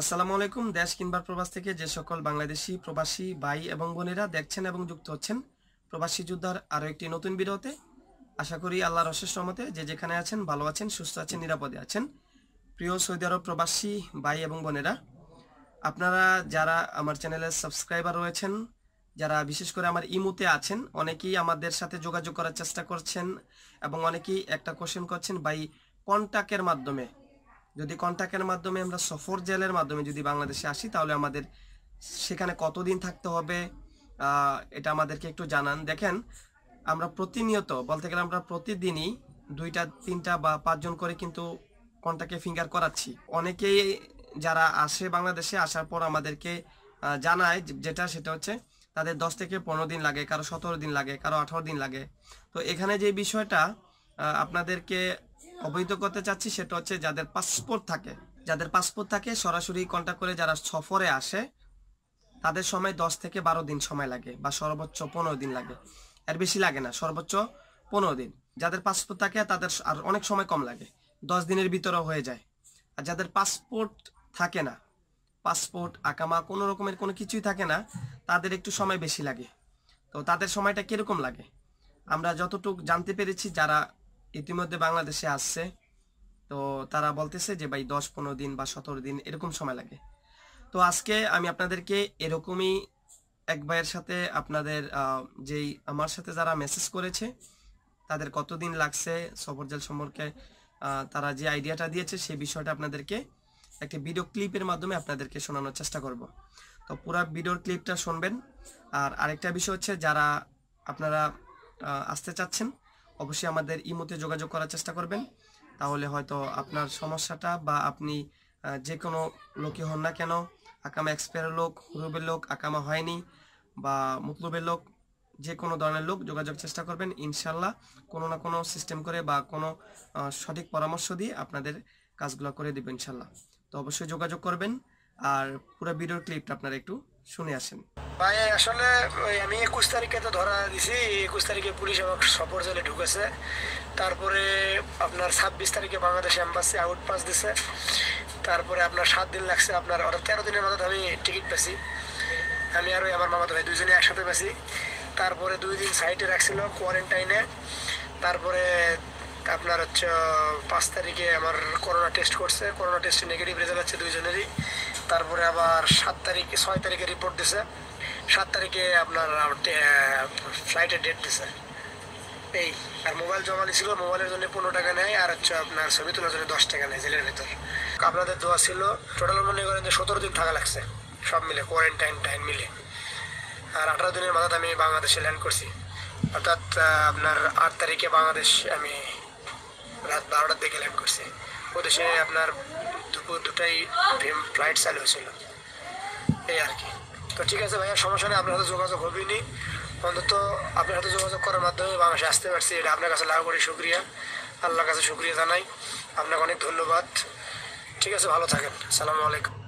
আসসালামু আলাইকুম দেশ কিংবা প্রবাস থেকে যে সকল বাংলাদেশি প্রবাসী ভাই এবং বোনেরা দেখছেন এবং যুক্ত হচ্ছেন প্রবাসী যোদ্ধার আরও একটি নতুন বিরতে আশা করি আল্লাহর অশেষ রহমতে যে যেখানে আছেন ভালো আছেন সুস্থ আছেন নিরাপদে আছেন প্রিয় সৌদি আরব প্রবাসী ভাই এবং বোনেরা আপনারা যারা আমার চ্যানেলের সাবস্ক্রাইবার রয়েছেন যারা বিশেষ করে আমার ইমুতে আছেন অনেকেই আমাদের সাথে যোগাযোগ করার চেষ্টা করছেন এবং অনেকেই একটা কোশ্চেন করছেন বাই কন্ট্যাক্টের মাধ্যমে যদি কন্ট্যাক্টের মাধ্যমে আমরা সফর জেলের মাধ্যমে যদি বাংলাদেশে আসি তাহলে আমাদের সেখানে কতদিন থাকতে হবে এটা আমাদেরকে একটু জানান দেখেন আমরা প্রতিনিয়ত বলতে গেলে আমরা প্রতিদিনই দুইটা তিনটা বা পাঁচজন করে কিন্তু কন্ট্যাক্টে ফিঙ্গার করাচ্ছি অনেকেই যারা আসে বাংলাদেশে আসার পর আমাদেরকে জানায় যেটা সেটা হচ্ছে তাদের দশ থেকে পনেরো দিন লাগে কারো সতেরো দিন লাগে কারো আঠারো দিন লাগে তো এখানে যে বিষয়টা আপনাদেরকে অবৈধ করতে চাচ্ছি সেটা হচ্ছে যাদের পাসপোর্ট থাকে যাদের পাসপোর্ট থাকে সরাসরি কন্ট্যাক্ট করে যারা সফরে আসে তাদের সময় দশ থেকে বারো দিন সময় লাগে বা সর্বোচ্চ পনেরো দিন লাগে এর বেশি লাগে না সর্বোচ্চ পনেরো দিন যাদের পাসপোর্ট থাকে তাদের আর অনেক সময় কম লাগে দশ দিনের ভিতরে হয়ে যায় আর যাদের পাসপোর্ট থাকে না পাসপোর্ট আকামা কোনো রকমের কোনো কিছুই থাকে না তাদের একটু সময় বেশি লাগে তো তাদের সময়টা কীরকম লাগে আমরা যতটুকু জানতে পেরেছি যারা ইতিমধ্যে বাংলাদেশে আসছে তো তারা বলতেছে যে ভাই দশ পনেরো দিন বা সতেরো দিন এরকম সময় লাগে তো আজকে আমি আপনাদেরকে এরকমই এক ভাইয়ের সাথে আপনাদের যেই আমার সাথে যারা মেসেজ করেছে তাদের কতদিন লাগছে সফরজাল সম্পর্কে তারা যে আইডিয়াটা দিয়েছে সেই বিষয়টা আপনাদেরকে একটি ভিডিও ক্লিপের মাধ্যমে আপনাদেরকে শোনানোর চেষ্টা করব তো পুরো ভিডিওর ক্লিপটা শুনবেন আর আরেকটা বিষয় হচ্ছে যারা আপনারা আসতে চাচ্ছেন অবশ্যই আমাদের ইমোতে যোগাযোগ করার চেষ্টা করবেন তাহলে হয়তো আপনার সমস্যাটা বা আপনি যে কোনো লোকই হন না কেন আকামা এক্সপায়ার লোক রুবের লোক আকামা হয়নি বা মুতলুবের লোক যে কোনো ধরনের লোক যোগাযোগ চেষ্টা করবেন ইনশাল্লাহ কোনো না কোনো সিস্টেম করে বা কোনো সঠিক পরামর্শ দিয়ে আপনাদের কাজগুলো করে দেবেন ইনশাল্লাহ তো অবশ্যই যোগাযোগ করবেন আর পুরো ভিডিওর ক্লিপটা আপনারা একটু শুনে আসেন ভাই আসলে আমি একুশ তারিখে তো ধরা দিছি একুশ তারিখে পুলিশ আমার সফর জেলে ঢুকেছে তারপরে আপনার ছাব্বিশ তারিখে বাংলাদেশ এম্বাসি আউট পাস দিছে তারপরে আপনার সাত দিন লাগছে আপনার অর্থাৎ তেরো দিনের মধ্যে আমি টিকিট পেয়েছি আমি আর আমার মামাতো ভাই দুজনে একসাথে পেয়েছি তারপরে দুই দিন সাইটে রাখছিল কোয়ারেন্টাইনে তারপরে আপনার হচ্ছে পাঁচ তারিখে আমার করোনা টেস্ট করছে করোনা টেস্টে নেগেটিভ রেজাল্ট আছে দুইজনেরই তারপরে আবার সাত তারিখ ছয় তারিখে রিপোর্ট দিছে সাত তারিখে আপনার ফ্লাইটের ডেট দিছে এই আর মোবাইল জমা ছিল মোবাইলের জন্য পনেরো টাকা নেয় আর হচ্ছে আপনার ছবি তোলার জন্য দশ টাকা নেয় জেলের ভিতর আপনাদের দোয়া ছিল টোটাল মনে করেন যে সতেরো দিন থাকা লাগছে সব মিলে কোয়ারেন্টাইন টাইম মিলে আর আঠারো দিনের মাথাতে আমি বাংলাদেশে ল্যান্ড করছি অর্থাৎ আপনার আট তারিখে বাংলাদেশ আমি রাত বারোটার দিকে ল্যান্ড করছি প্রদেশে আপনার দুপুর দুটাই ফ্লাইট চালু হয়েছিল এই আর কি তো ঠিক আছে ভাইয়া সমস্যা নেই আপনার সাথে যোগাযোগ হবেনি অন্তত আপনার সাথে যোগাযোগ করার মাধ্যমে বাংলাদেশে আসতে পারছি এটা আপনার কাছে লাভ করি শুক্রিয়া আল্লাহর কাছে শুক্রিয়া জানাই আপনাকে অনেক ধন্যবাদ ঠিক আছে ভালো থাকেন সালামু আলাইকুম